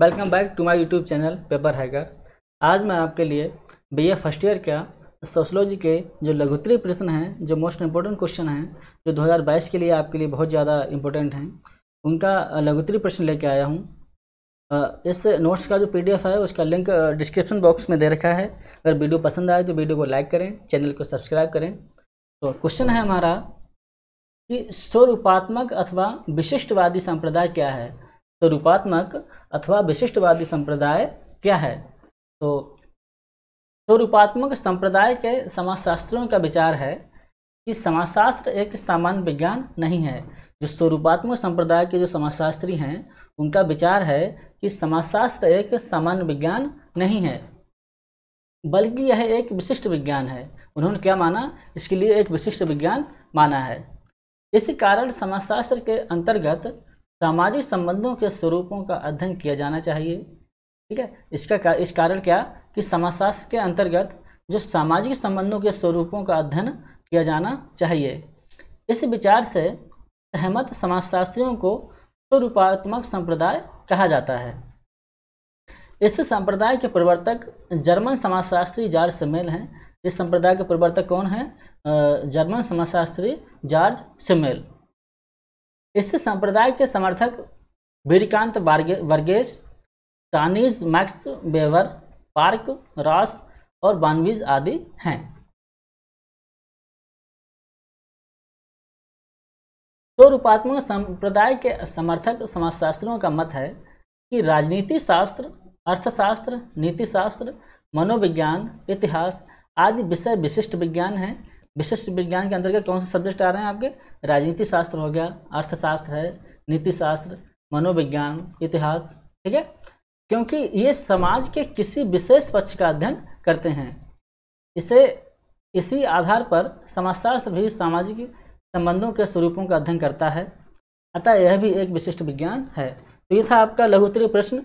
welcome back to my YouTube channel paper hacker आज मैं आपके लिए बीए फर्स्ट ईयर का सोशलॉजी के जो लघुत्तरी प्रश्न हैं जो मोस्ट इम्पोर्टेंट क्वेश्चन हैं जो 2022 के लिए आपके लिए बहुत ज़्यादा इम्पोर्टेंट हैं उनका लघुत्तरी प्रश्न लेके आया हूँ इस नोट्स का जो पी है उसका लिंक डिस्क्रिप्शन बॉक्स में दे रखा है अगर वीडियो पसंद आए तो वीडियो को लाइक करें चैनल को सब्सक्राइब करें तो क्वेश्चन है हमारा कि स्वरूपात्मक अथवा विशिष्टवादी संप्रदाय क्या है स्वरूपात्मक अथवा विशिष्टवादी संप्रदाय क्या है तो स्वरूपात्मक संप्रदाय के समाजशास्त्रों का विचार है कि समाजशास्त्र एक सामान्य विज्ञान नहीं है जो स्वरूपात्मक संप्रदाय के जो समाजशास्त्री हैं उनका विचार है कि समाजशास्त्र एक सामान्य विज्ञान नहीं है बल्कि यह एक विशिष्ट विज्ञान है उन्होंने क्या माना इसके लिए एक विशिष्ट विज्ञान माना है इस कारण समाजशास्त्र के अंतर्गत सामाजिक संबंधों के स्वरूपों का अध्ययन किया जाना चाहिए ठीक है इसका इस कारण क्या कि समाजशास्त्र के अंतर्गत जो सामाजिक संबंधों के स्वरूपों का अध्ययन किया जाना चाहिए इस विचार से सहमत समाजशास्त्रियों को स्वरूपात्मक संप्रदाय कहा जाता है इस संप्रदाय के प्रवर्तक जर्मन समाजशास्त्री जॉर्ज सिमेल हैं इस संप्रदाय के प्रवर्तक कौन हैं जर्मन समाजशास्त्री जॉर्ज सिमेल इस संप्रदाय के समर्थक वीरकांत वर्गेश कानीज मैक्स बेवर पार्क रॉस और बानवीज आदि हैं तो रूपात्मक संप्रदाय के समर्थक समाजशास्त्रियों का मत है कि राजनीति शास्त्र अर्थशास्त्र नीति शास्त्र मनोविज्ञान इतिहास आदि विषय विशिष्ट विज्ञान हैं विशिष्ट विज्ञान के अंतर्गत कौन से सब्जेक्ट आ रहे हैं आपके राजनीति शास्त्र हो गया अर्थशास्त्र है नीति शास्त्र मनोविज्ञान इतिहास ठीक है क्योंकि ये समाज के किसी विशेष पक्ष का अध्ययन करते हैं इसे इसी आधार पर समाजशास्त्र भी सामाजिक संबंधों के स्वरूपों का अध्ययन करता है अतः यह भी एक विशिष्ट विज्ञान है तो ये था आपका लघुतरी प्रश्न